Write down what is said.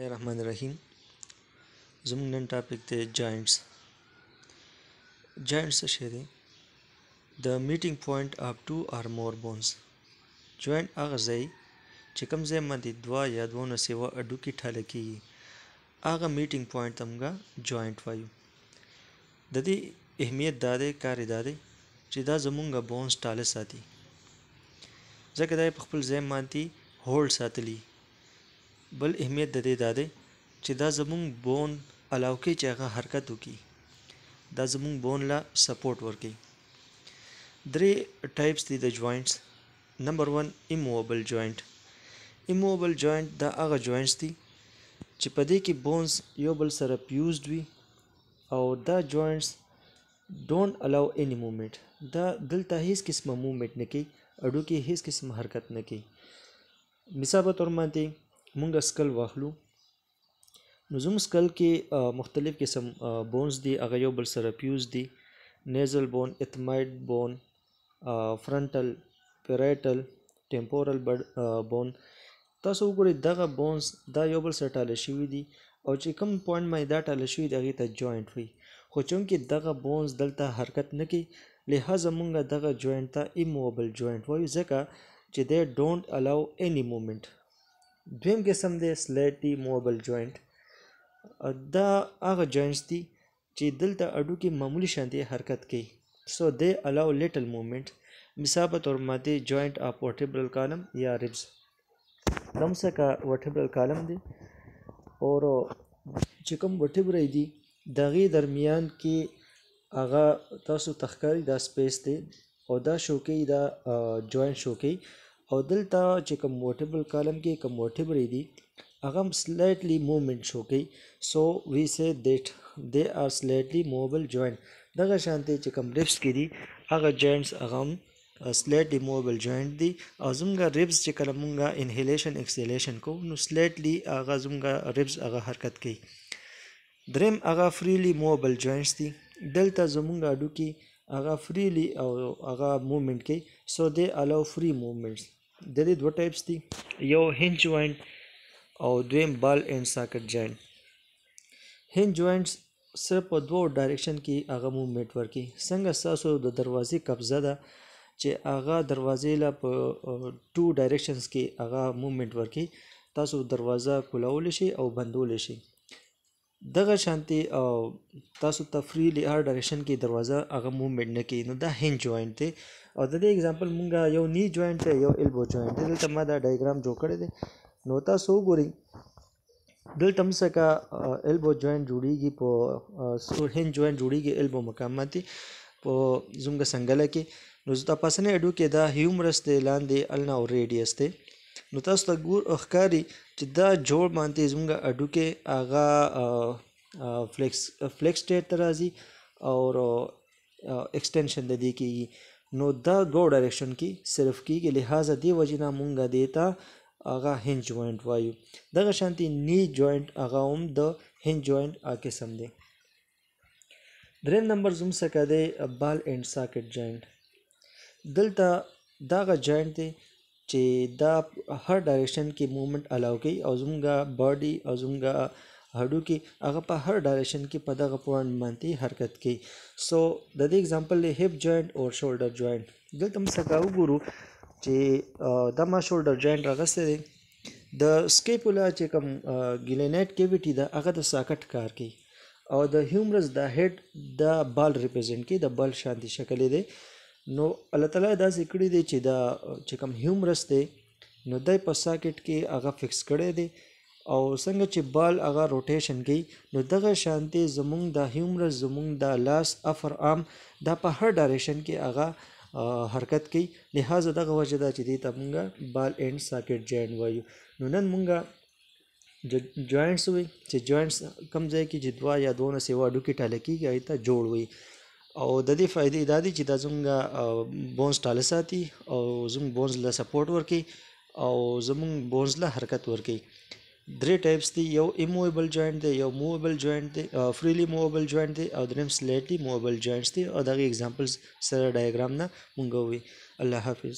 رحمان رحیم زموږ نن ټاپک دی جاینټس جاینټس څه شی دی د میټینګ پوینټ اف ټو آر مور بونز جوینټ هغه ځای چې کوم ځای باندې دوه یا دوه نه سیوا هډوکي ټاله کیږي هغه میټینګ پوینټ ته موږ جوینټ وایو د دې اهمیت دا دی کار دا دی چې دا زمونږ بونز ټاله ساتي ځکه دا په خپل ځای باندې هولډ ساتلی بل اهمیت د دې دا دی چې دا زمونږ بون الاو کې چې هغه حرکت وکړي دا زمونږ بون لا سپورټ ورکړي درې ټایپس دي د جوائنټس نمبر 1 ایموبل جوائنټ ایموبل جوائنټ دا هغه جوائنټس دي چې په دې کې بونز یو بل سره فیوزډ وي او دا جوائنټس ډونټ الاو اني موومېنټ دا دلته هیڅ قسمه موومېنټ نه کوي اډو کې هیڅ قسم حرکت نه کوي مثال په تور باندې مونږ اسکل واخلو نو زموږ اسکل کې مختلف قسم بونز دي هغه یو بل سره فیوز دي نیزل بون اتمایډ بون فرنټل پیریټل ټمپورل بون تاسو وګورئ دغه بونز دا یو بل سره ټاله شوي دي او چې کوم پوینټ مې دا ټاله شوي دغه ته جوینټ وي خو چونکې دغه بونز دلته حرکت نه کوي لہذا مونږ دغه جوینټ ته ایموبل جوینټ وایو ځکه چې دی ډونټ الاو اني مومنټ دویم قسم دی سلیټي موبل جوینټ دا هغه جوینټس دي چې دلته اډوکي معمولی شانتي حرکت کوي سو دی الاو لیټل موومېنټ مثال په طور باندې جوینټ اف vertebral کالم یا ribs لمسه کا vertebral کالم دی اور چې کوم vertebrae دي دغه درمیان کې هغه تاسو تخکاری دا سپیس دی او دا شوکې دا جوینټ شوکې او دلته چې convertible column کې convertible دی هغه slightly movement شو کوي so we say that they are slightly movable joint دغه شانتي چې کوم ribs کې دي هغه joints هغه slightly movable joint دي او زموږه ribs چې کله مونږه inhalation exhalation کو نو slightly هغه زموږه ribs هغه حرکت کوي دریم هغه freely movable joints دي دلته زموږه اډو کې هغه freely او هغه movement کوي so they allow free movements د دې دوه ټایپس دي یو هینج جوائنټ او دویم بال اینڈ ساکټ جوائنټ هینج جوائنټس صرف په دوو ډایرکشن کې هغه موومېټ ورکي څنګه ستاسو د دروازې قبضه ده چې هغه دروازې له په ټو ډایرکشنز کې هغه موومېټ ورکي تاسو دروازه کولاول شي او بندول شي دغه شانتي او تاسو تفریلی هر ډایرکشن کې دروازه هغه موومېټ نه کوي نو دا هینج جوائنټ دی او د دې اگزامپل مونږه یو نی جوینټ دی یو البو جوینټ دی دلته ما دا ډایګرام جوړ کړی دی نو تاسو وګورئ دلته هم سکه البو جوینټ جوړیږي په سور هند جوینټ جوړیږي البو مقام باندې په زموږ څنګه کې نو زه تاسو نه اډو کې دا هیومرس دی لاندې النا او ریډیس دی نو تاسو ته ګور اخکاری چې دا جوړ باندې زموږه اډو کې اغا فلیکس فلیکس ټیټ ترازی او ایکسټینشن د دې کېږي نو دا دوه ډایرکشن کې صرف کیږي لہذا دی وجینا مونږه دیتا هغه هینج جوائنټ وایو دغه شانتي نی جوائنټ هغه هم د هینج جوائنټ ا قسم دی دریم نمبر زوم سکه دی بال اینڈ ساکټ جوائنټ دلته داغه جوائنټ دی چې دا هر ډایرکشن کې موومېنټ الاو کوي او زمونږه باډي او زمونږه هډوکي هغه په هر ډایریکشن کې په دغه پوینټ باندې حرکت کوي سو د دې اگزامپل له هپ جوائنټ او شولډر جوائنټ دلته موږ څنګه وګورو چې د ما شولډر جوائنټ راغسته دی د سکیپولا چې کوم ګلینټ کیویټي ده هغه د ساکټ کار کوي او د هیومرس د هډ د بال ریپرزینټ کوي د بال شانتي شکل دی نو الله تعالی دا ذکر دی چې دا چې کوم هیومرس دی نو دای په ساکټ کې هغه فکس کړی دی او څنګه چې بال هغه روټیشن کوي نو دغه شانتي زمونږ د هیومر زمونږ د لاس افر عام دا په هر ډایریکشن کې هغه حرکت کوي لہذا دغه وجه دا چې دې ته مونږه بال اینڈ ساکټ جوائنټ وایو نو نن مونږه جوائنټس وي چې جوائنټس کم ځای کې چې دوا یا دونه سیوا ډوکی ټاله کیږي هغه ته جوړ وي او د دې فائدې دا دي چې دا زمونږ بونز ټاله ساتي او زمونږ بونز له سپورټ ورکي او زمونږ بونز له حرکت ورکي درې ټایپس دي یو ایموویبل جوینټ دی یو موویبل جوینټ دی فریلی موویبل جوینټ دی او دریم سلیټلی موویبل جوینټس دي او دغه اگزامپلز سره ډایګرام نه مونږ وی الله حافظ